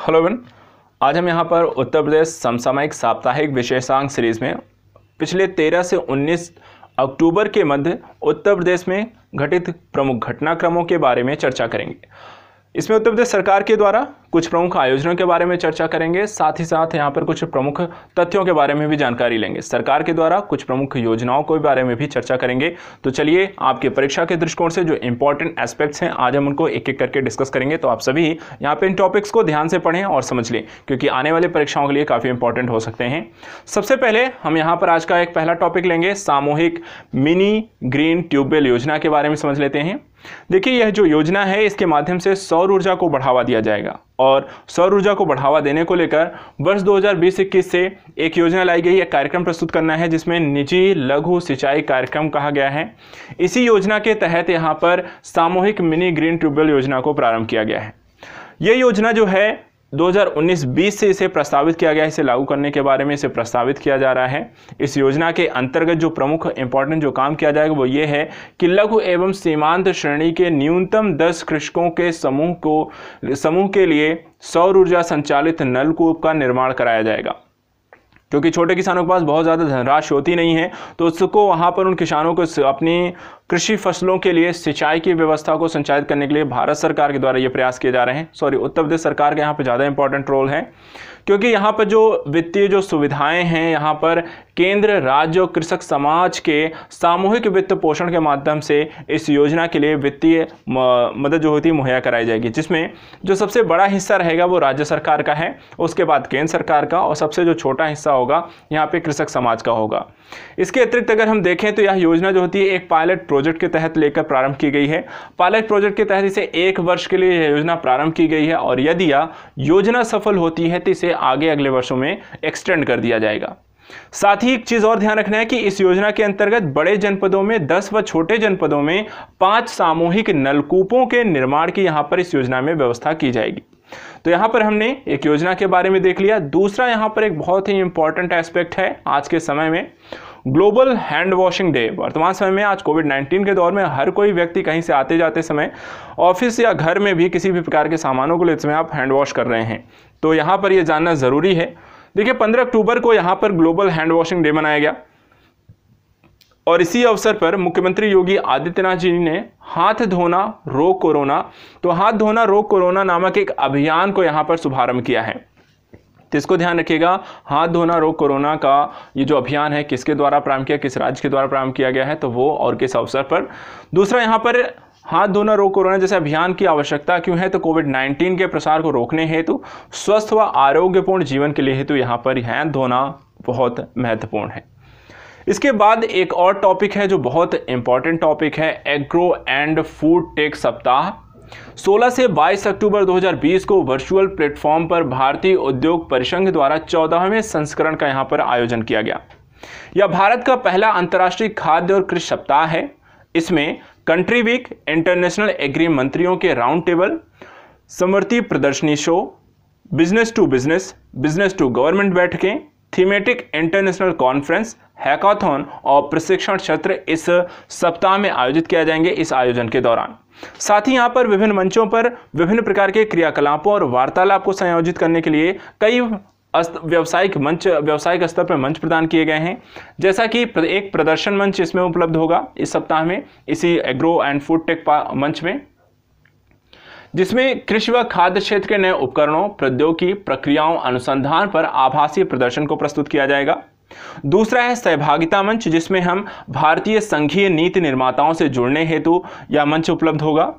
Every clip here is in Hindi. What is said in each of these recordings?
हेलो बन आज हम यहाँ पर उत्तर प्रदेश समसामयिक साप्ताहिक विशेषांक सीरीज में पिछले 13 से 19 अक्टूबर के मध्य उत्तर प्रदेश में घटित प्रमुख घटनाक्रमों के बारे में चर्चा करेंगे इसमें उत्तर प्रदेश सरकार के द्वारा कुछ प्रमुख आयोजनों के बारे में चर्चा करेंगे साथ ही साथ यहाँ पर कुछ प्रमुख तथ्यों के बारे में भी जानकारी लेंगे सरकार के द्वारा कुछ प्रमुख योजनाओं के बारे में भी चर्चा करेंगे तो चलिए आपके परीक्षा के दृष्टिकोण से जो इंपॉर्टेंट एस्पेक्ट्स हैं आज हम उनको एक एक करके डिस्कस करेंगे तो आप सभी यहाँ पर इन टॉपिक्स को ध्यान से पढ़ें और समझ लें क्योंकि आने वाली परीक्षाओं के लिए काफ़ी इंपॉर्टेंट हो सकते हैं सबसे पहले हम यहाँ पर आज का एक पहला टॉपिक लेंगे सामूहिक मिनी ग्रीन ट्यूबवेल योजना के बारे में समझ लेते हैं देखिए यह जो योजना है इसके माध्यम से सौर ऊर्जा को बढ़ावा दिया जाएगा और सौर ऊर्जा को बढ़ावा देने को लेकर वर्ष 2020-21 से एक योजना लाई गई है कार्यक्रम प्रस्तुत करना है जिसमें निजी लघु सिंचाई कार्यक्रम कहा गया है इसी योजना के तहत यहाँ पर सामूहिक मिनी ग्रीन ट्यूबवेल योजना को प्रारंभ किया गया है यह योजना जो है 2019-20 से इसे प्रस्तावित किया गया है इसे लागू करने के बारे में इसे प्रस्तावित किया जा रहा है इस योजना के अंतर्गत जो प्रमुख इंपॉर्टेंट जो काम किया जाएगा वो ये है कि लघु एवं सीमांत श्रेणी के न्यूनतम 10 कृषकों के समूह को समूह के लिए सौर ऊर्जा संचालित नलकूप का निर्माण कराया जाएगा क्योंकि छोटे किसानों के पास बहुत ज़्यादा धनराशि होती नहीं है तो उसको वहाँ पर उन किसानों को अपनी कृषि फसलों के लिए सिंचाई की व्यवस्था को संचालित करने के लिए भारत सरकार के द्वारा ये प्रयास किए जा रहे हैं सॉरी उत्तर प्रदेश सरकार के यहाँ पर ज़्यादा इंपॉर्टेंट रोल है क्योंकि यहाँ पर जो वित्तीय जो सुविधाएं हैं यहाँ पर केंद्र राज्य और कृषक समाज के सामूहिक वित्त पोषण के माध्यम से इस योजना के लिए वित्तीय मदद जो होती है मुहैया कराई जाएगी जिसमें जो सबसे बड़ा हिस्सा रहेगा वो राज्य सरकार का है उसके बाद केंद्र सरकार का और सबसे जो छोटा हिस्सा होगा यहाँ पे कृषक समाज का होगा इसके अतिरिक्त अगर हम देखें तो यह योजना जो होती है एक पायलट प्रोजेक्ट के तहत लेकर प्रारंभ की गई है पायलट प्रोजेक्ट के तहत इसे एक वर्ष के लिए यह योजना प्रारंभ की गई है और यदि यह योजना सफल होती है तो इसे आगे अगले वर्षों में एक्सटेंड कर दिया जाएगा साथ ही एक चीज और ध्यान रखना है कि इस योजना के अंतर्गत बड़े जनपदों में 10 व छोटे जनपदों में पांच सामूहिक नलकूपों के निर्माण की यहां पर इस योजना में व्यवस्था की जाएगी तो यहां पर हमने एक योजना के बारे में देख लिया दूसरा यहां पर एक बहुत ही इंपॉर्टेंट एस्पेक्ट है आज के समय में ग्लोबल हैंड वॉशिंग डे वर्तमान समय में आज कोविड 19 के दौर में हर कोई व्यक्ति कहीं से आते जाते समय ऑफिस या घर में भी किसी भी प्रकार के सामानों को लेते समय आप हैंड वॉश कर रहे हैं तो यहाँ पर यह जानना ज़रूरी है देखिए पंद्रह अक्टूबर को यहाँ पर ग्लोबल हैंड वॉशिंग डे मनाया गया और इसी अवसर पर मुख्यमंत्री योगी आदित्यनाथ जी ने हाथ धोना रोग कोरोना तो हाथ धोना रोग कोरोना नामक एक अभियान को यहाँ पर शुभारंभ किया है तो इसको ध्यान रखिएगा हाथ धोना रोग कोरोना का ये जो अभियान है किसके द्वारा प्रारंभ किया किस राज्य के द्वारा प्रारंभ किया गया है तो वो और किस अवसर पर दूसरा यहाँ पर हाथ धोना रोग कोरोना जैसे अभियान की आवश्यकता क्यों है तो कोविड 19 के प्रसार को रोकने हेतु स्वस्थ व आरोग्यपूर्ण जीवन के लिए हेतु यहाँ पर हाथ धोना बहुत महत्वपूर्ण है इसके बाद एक और टॉपिक है जो बहुत इंपॉर्टेंट टॉपिक है एग्रो एंड फूड टेक सप्ताह 16 से 22 अक्टूबर 2020 को वर्चुअल प्लेटफॉर्म पर भारतीय उद्योग परिसंघ द्वारा चौदहवें संस्करण का यहाँ पर आयोजन किया गया यह भारत का पहला अंतर्राष्ट्रीय खाद्य और कृषि सप्ताह है इसमें कंट्री वीक इंटरनेशनल एग्री मंत्रियों के राउंड टेबल समृति प्रदर्शनी show business to business business to government बैठकें थीमेटिक इंटरनेशनल कॉन्फ्रेंस हैकाथॉन और प्रशिक्षण सत्र इस सप्ताह में आयोजित किया जाएंगे इस आयोजन के दौरान साथ ही यहाँ पर विभिन्न मंचों पर विभिन्न प्रकार के क्रियाकलापों और वार्तालाप को संयोजित करने के लिए कई व्यावसायिक मंच व्यावसायिक स्तर पर मंच प्रदान किए गए हैं जैसा कि एक प्रदर्शन मंच इसमें उपलब्ध होगा इस सप्ताह में इसी एग्रो एंड फूड टेक मंच में जिसमें कृषि व खाद्य क्षेत्र के नए उपकरणों प्रौद्योगिकी प्रक्रियाओं अनुसंधान पर आभासीय प्रदर्शन को प्रस्तुत किया जाएगा दूसरा है सहभागिता मंच जिसमें हम भारतीय संघीय नीति निर्माताओं से जुड़ने हेतु यह मंच उपलब्ध होगा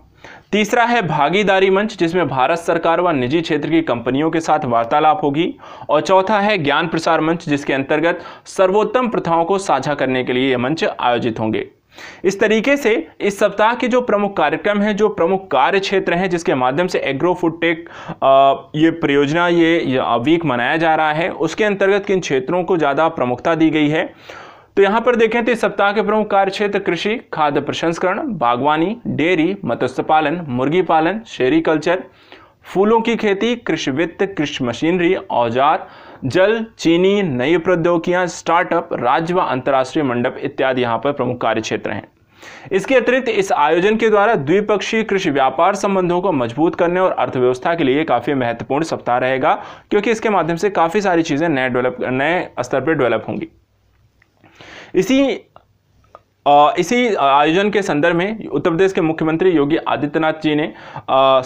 तीसरा है भागीदारी मंच जिसमें भारत सरकार व निजी क्षेत्र की कंपनियों के साथ वार्तालाप होगी और चौथा है ज्ञान प्रसार मंच जिसके अंतर्गत सर्वोत्तम प्रथाओं को साझा करने के लिए ये मंच आयोजित होंगे इस तरीके से इस सप्ताह के जो प्रमुख कार्यक्रम हैं जो प्रमुख कार्य क्षेत्र हैं जिसके माध्यम से एग्रो टेक ये परियोजना ये, ये वीक मनाया जा रहा है उसके अंतर्गत किन क्षेत्रों को ज़्यादा प्रमुखता दी गई है तो यहाँ पर देखें तो इस सप्ताह के प्रमुख कार्य क्षेत्र कृषि खाद्य प्रसंस्करण बागवानी डेयरी मत्स्य पालन मुर्गी पालन शेरी कल्चर फूलों की खेती कृषि वित्त कृषि मशीनरी औजार जल चीनी नई प्रौद्योगिकियां स्टार्टअप राज्य व अंतर्राष्ट्रीय मंडप इत्यादि यहाँ पर प्रमुख कार्य क्षेत्र हैं इसके अतिरिक्त इस आयोजन के द्वारा द्विपक्षीय कृषि व्यापार संबंधों को मजबूत करने और अर्थव्यवस्था के लिए काफी महत्वपूर्ण सप्ताह रहेगा क्योंकि इसके माध्यम से काफी सारी चीजें नए डेवलप नए स्तर पर डेवलप होंगी इसी इसी आयोजन के संदर्भ में उत्तर प्रदेश के मुख्यमंत्री योगी आदित्यनाथ जी ने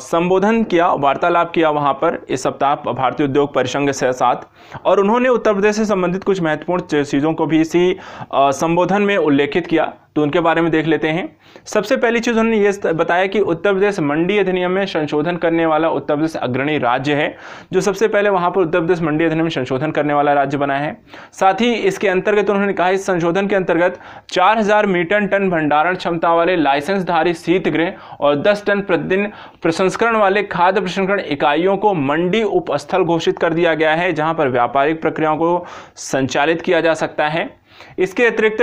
संबोधन किया वार्तालाप किया वहाँ पर इस सप्ताह भारतीय उद्योग परिसंघ से साथ और उन्होंने उत्तर प्रदेश से संबंधित कुछ महत्वपूर्ण चीज़ों को भी इसी संबोधन में उल्लेखित किया तो उनके बारे में देख लेते हैं सबसे पहली चीज़ उन्होंने यह बताया कि उत्तर प्रदेश मंडी अधिनियम में संशोधन करने वाला उत्तर प्रदेश अग्रणी राज्य है जो सबसे पहले वहां पर उत्तर प्रदेश मंडी अधिनियम संशोधन करने वाला राज्य बना है साथ ही इसके अंतर्गत उन्होंने कहा इस संशोधन के अंतर्गत 4000 मीटर टन भंडारण क्षमता वाले लाइसेंसधारी शीतगृह और दस टन प्रतिदिन प्रसंस्करण वाले खाद्य प्रसंस्करण इकाइयों को मंडी उपस्थल घोषित कर दिया गया है जहां पर व्यापारिक प्रक्रियाओं को संचालित किया जा सकता है इसके अतिरिक्त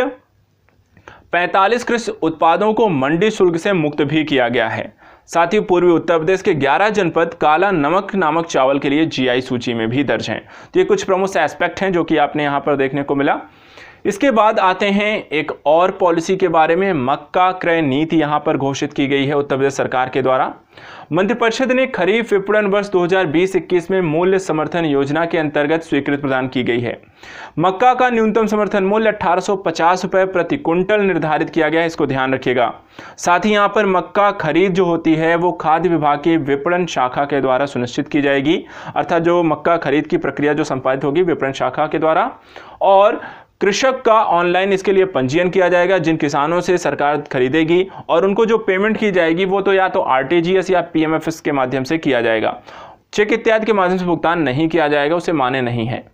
45 कृषि उत्पादों को मंडी शुल्क से मुक्त भी किया गया है साथ ही पूर्वी उत्तर प्रदेश के 11 जनपद काला नमक नामक चावल के लिए जीआई सूची में भी दर्ज हैं तो ये कुछ प्रमुख एस्पेक्ट हैं जो कि आपने यहाँ पर देखने को मिला इसके बाद आते हैं एक और पॉलिसी के बारे में मक्का क्रय नीति यहां पर घोषित की गई है उत्तर प्रदेश सरकार के द्वारा मंत्रिपरिषद ने खरीफ विपणन वर्ष 2020-21 में मूल्य समर्थन योजना के अंतर्गत स्वीकृत प्रदान की गई है मक्का का न्यूनतम समर्थन मूल्य अठारह रुपए प्रति क्विंटल निर्धारित किया गया है इसको ध्यान रखिएगा साथ ही यहाँ पर मक्का खरीद जो होती है वो खाद्य विभाग की विपणन शाखा के द्वारा सुनिश्चित की जाएगी अर्थात जो मक्का खरीद की प्रक्रिया जो संपादित होगी विपणन शाखा के द्वारा और कृषक का ऑनलाइन इसके लिए पंजीयन किया जाएगा जिन किसानों से सरकार खरीदेगी और उनको जो पेमेंट की जाएगी वो तो या तो आरटीजीएस या पीएमएफएस के माध्यम से किया जाएगा चेक इत्यादि के माध्यम से भुगतान नहीं किया जाएगा उसे माने नहीं है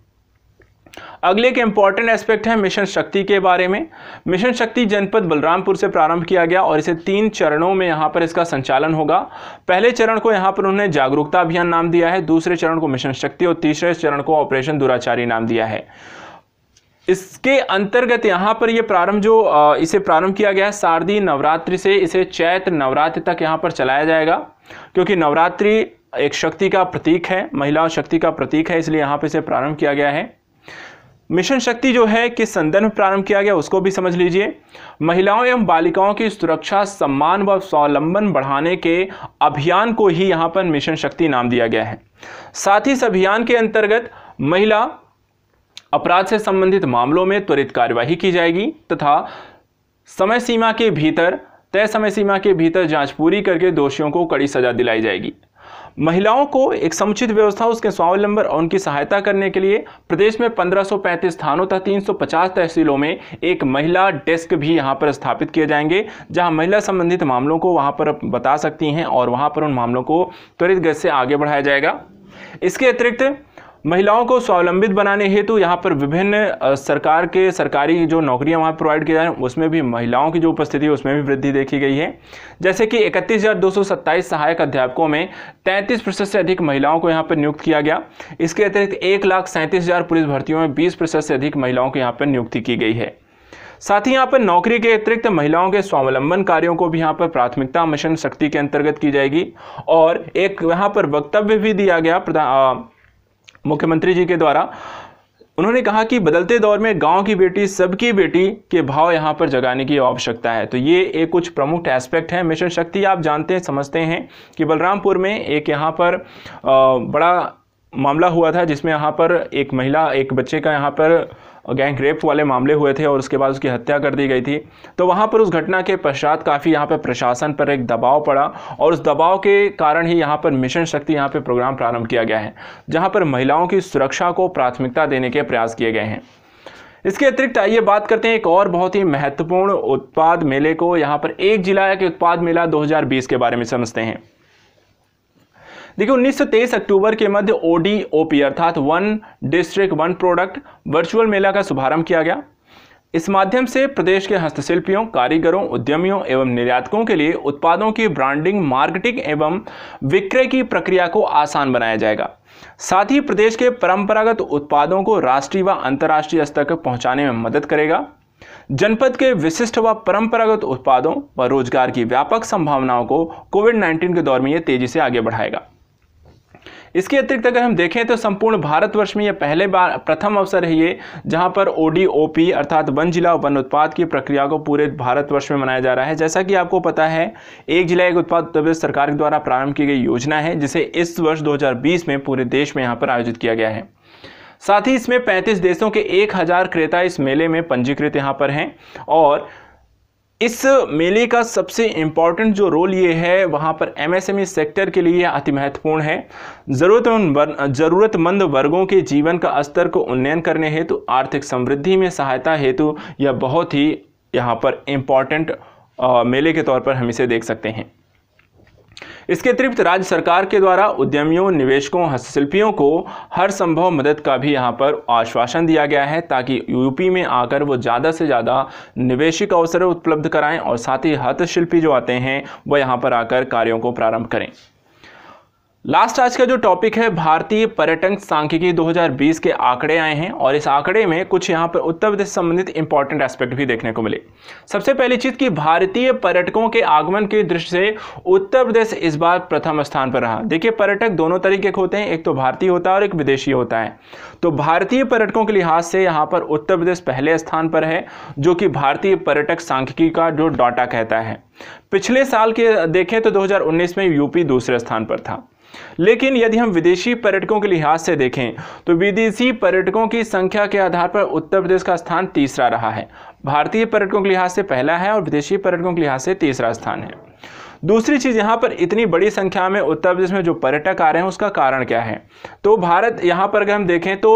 अगले एक इंपॉर्टेंट एस्पेक्ट है मिशन शक्ति के बारे में मिशन शक्ति जनपद बलरामपुर से प्रारंभ किया गया और इसे तीन चरणों में यहाँ पर इसका संचालन होगा पहले चरण को यहाँ पर उन्होंने जागरूकता अभियान नाम दिया है दूसरे चरण को मिशन शक्ति और तीसरे चरण को ऑपरेशन दुराचारी नाम दिया है इसके अंतर्गत यहाँ पर ये प्रारंभ जो इसे प्रारंभ किया गया है शारदीय नवरात्रि से इसे चैत्र नवरात्रि तक यहाँ पर चलाया जाएगा क्योंकि नवरात्रि एक शक्ति का प्रतीक है महिला शक्ति का प्रतीक है इसलिए यहाँ पर इसे प्रारंभ किया गया है मिशन शक्ति जो है किस संदर्भ प्रारंभ किया गया उसको भी समझ लीजिए महिलाओं एवं बालिकाओं की सुरक्षा सम्मान व स्वावलंबन बढ़ाने के अभियान को ही यहाँ पर मिशन शक्ति नाम दिया गया है साथ ही इस अभियान के अंतर्गत महिला अपराध से संबंधित मामलों में त्वरित कार्यवाही की जाएगी तथा समय सीमा के भीतर तय समय सीमा के भीतर जांच पूरी करके दोषियों को कड़ी सजा दिलाई जाएगी महिलाओं को एक समुचित व्यवस्था उसके स्वावलंबन और उनकी सहायता करने के लिए प्रदेश में 1535 थानों तथा 350 तहसीलों में एक महिला डेस्क भी यहां पर स्थापित किए जाएंगे जहां महिला संबंधित मामलों को वहां पर बता सकती हैं और वहां पर उन मामलों को त्वरित गति से आगे बढ़ाया जाएगा इसके अतिरिक्त महिलाओं को स्वावलंबित बनाने हेतु यहाँ पर विभिन्न सरकार के सरकारी जो नौकरियाँ वहाँ प्रोवाइड की जा रही हैं उसमें भी महिलाओं की जो उपस्थिति है उसमें भी वृद्धि देखी गई है जैसे कि इकतीस सहायक अध्यापकों में तैंतीस प्रतिशत से अधिक महिलाओं को यहाँ पर नियुक्त किया गया इसके अतिरिक्त एक लाख सैंतीस हज़ार पुलिस भर्तियों में बीस प्रतिशत से अधिक महिलाओं को यहाँ पर नियुक्ति की गई है साथ ही यहाँ पर नौकरी के अतिरिक्त महिलाओं के स्वावलंबन कार्यों को भी यहाँ पर प्राथमिकता मिशन शक्ति के अंतर्गत की जाएगी और एक यहाँ पर वक्तव्य भी दिया गया मुख्यमंत्री जी के द्वारा उन्होंने कहा कि बदलते दौर में गांव की बेटी सबकी बेटी के भाव यहां पर जगाने की आवश्यकता है तो ये एक कुछ प्रमुख एस्पेक्ट है मिशन शक्ति आप जानते हैं समझते हैं कि बलरामपुर में एक यहाँ पर बड़ा मामला हुआ था जिसमें यहाँ पर एक महिला एक बच्चे का यहाँ पर गैंग रेप वाले मामले हुए थे और उसके बाद उसकी हत्या कर दी गई थी तो वहाँ पर उस घटना के पश्चात काफ़ी यहाँ पर प्रशासन पर एक दबाव पड़ा और उस दबाव के कारण ही यहाँ पर मिशन शक्ति यहाँ पर प्रोग्राम प्रारंभ किया गया है जहाँ पर महिलाओं की सुरक्षा को प्राथमिकता देने के प्रयास किए गए हैं इसके अतिरिक्त आइए बात करते हैं एक और बहुत ही महत्वपूर्ण उत्पाद मेले को यहाँ पर एक जिला एक उत्पाद मेला 2020 के बारे में समझते हैं देखिए 1923 अक्टूबर के मध्य ओडी ओपी अर्थात one district one product virtual मेला का शुभारंभ किया गया इस माध्यम से प्रदेश के हस्तशिल्पियों कारीगरों उद्यमियों एवं निर्यातकों के लिए उत्पादों की ब्रांडिंग मार्केटिंग एवं विक्रय की प्रक्रिया को आसान बनाया जाएगा साथ ही प्रदेश के परंपरागत उत्पादों को राष्ट्रीय व अंतर्राष्ट्रीय स्तर तक पहुंचाने में मदद करेगा जनपद के विशिष्ट व परंपरागत उत्पादों व रोजगार की व्यापक संभावनाओं को कोविड 19 के दौर में यह तेजी से आगे बढ़ाएगा इसके अतिरिक्त अगर हम देखें तो संपूर्ण भारतवर्ष में यह पहले बार प्रथम अवसर है ये जहां पर ओडीओपी अर्थात वन जिला वन उत्पाद की प्रक्रिया को पूरे भारतवर्ष में मनाया जा रहा है जैसा कि आपको पता है एक जिला एक उत्पाद प्रदेश सरकार के द्वारा प्रारंभ की गई योजना है जिसे इस वर्ष दो में पूरे देश में यहाँ पर आयोजित किया गया है साथ ही इसमें 35 देशों के 1000 क्रेता इस मेले में पंजीकृत यहाँ पर हैं और इस मेले का सबसे इम्पॉर्टेंट जो रोल ये है वहाँ पर एमएसएमई सेक्टर e के लिए अति महत्वपूर्ण है ज़रूरतमंद ज़रूरतमंद वर्गों के जीवन का स्तर को उन्नयन करने हेतु तो आर्थिक समृद्धि में सहायता हेतु तो यह बहुत ही यहाँ पर इम्पॉर्टेंट मेले के तौर पर हम इसे देख सकते हैं इसके अतिरिक्त राज्य सरकार के द्वारा उद्यमियों निवेशकों हस्तशिल्पियों को हर संभव मदद का भी यहाँ पर आश्वासन दिया गया है ताकि यूपी में आकर वो ज़्यादा से ज़्यादा निवेशिक अवसर उपलब्ध कराएं और साथ ही हस्तशिल्पी जो आते हैं वह यहाँ पर आकर कार्यों को प्रारंभ करें लास्ट आज का जो टॉपिक है भारतीय पर्यटन सांख्यिकी 2020 के आंकड़े आए हैं और इस आंकड़े में कुछ यहाँ पर उत्तर प्रदेश संबंधित इंपॉर्टेंट एस्पेक्ट भी देखने को मिले सबसे पहली चीज़ कि भारतीय पर्यटकों के आगमन की दृष्टि से उत्तर प्रदेश इस बार प्रथम स्थान पर रहा देखिए पर्यटक दोनों तरीके के होते हैं एक तो भारतीय होता है और एक विदेशी होता है तो भारतीय पर्यटकों के लिहाज से यहाँ पर उत्तर प्रदेश पहले स्थान पर है जो कि भारतीय पर्यटक सांख्यिकी का जो डाटा कहता है पिछले साल के देखें तो 2019 में यूपी दूसरे स्थान पर था लेकिन यदि हम विदेशी पर्यटकों के लिहाज से देखें तो विदेशी पर्यटकों की संख्या के आधार पर उत्तर प्रदेश का स्थान तीसरा रहा है भारतीय पर्यटकों के लिहाज से पहला है और विदेशी पर्यटकों के लिहाज से तीसरा स्थान है दूसरी चीज़ यहाँ पर इतनी बड़ी संख्या में उत्तर प्रदेश में जो पर्यटक आ रहे हैं उसका कारण क्या है तो भारत यहाँ पर अगर हम देखें तो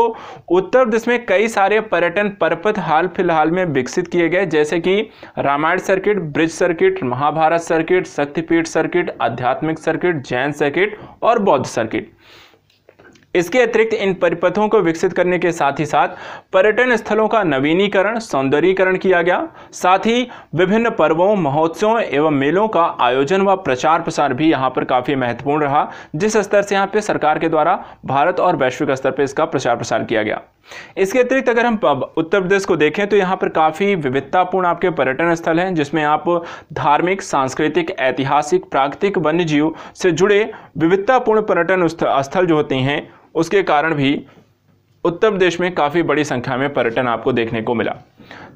उत्तर प्रदेश में कई सारे पर्यटन पर्पथ हाल फिलहाल में विकसित किए गए जैसे कि Ramayana circuit Braj circuit Mahabharat circuit Shaktipeeth circuit आध्यात्मिक सर्किट जैन सर्किट और बौद्ध सर्किट इसके अतिरिक्त इन परिपथों को विकसित करने के साथ ही साथ पर्यटन स्थलों का नवीनीकरण सौंदर्यीकरण किया गया साथ ही विभिन्न पर्वों महोत्सवों एवं मेलों का आयोजन व प्रचार प्रसार भी यहाँ पर काफ़ी महत्वपूर्ण रहा जिस स्तर से यहाँ पे सरकार के द्वारा भारत और वैश्विक स्तर पर इसका प्रचार प्रसार किया गया इसके अतिरिक्त अगर हम उत्तर प्रदेश को देखें तो यहाँ पर काफ़ी विविधतापूर्ण आपके पर्यटन स्थल हैं जिसमें आप धार्मिक सांस्कृतिक ऐतिहासिक प्राकृतिक वन्य जीव से जुड़े विविधतापूर्ण पर्यटन स्थल जो होते हैं उसके कारण भी उत्तर प्रदेश में काफ़ी बड़ी संख्या में पर्यटन आपको देखने को मिला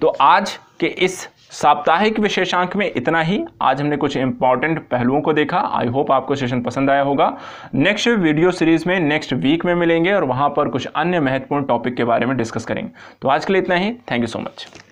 तो आज के इस साप्ताहिक विशेषांक में इतना ही आज हमने कुछ इंपॉर्टेंट पहलुओं को देखा आई होप आपको सेशन पसंद आया होगा नेक्स्ट वीडियो सीरीज में नेक्स्ट वीक में मिलेंगे और वहां पर कुछ अन्य महत्वपूर्ण टॉपिक के बारे में डिस्कस करेंगे तो आज के लिए इतना ही थैंक यू सो मच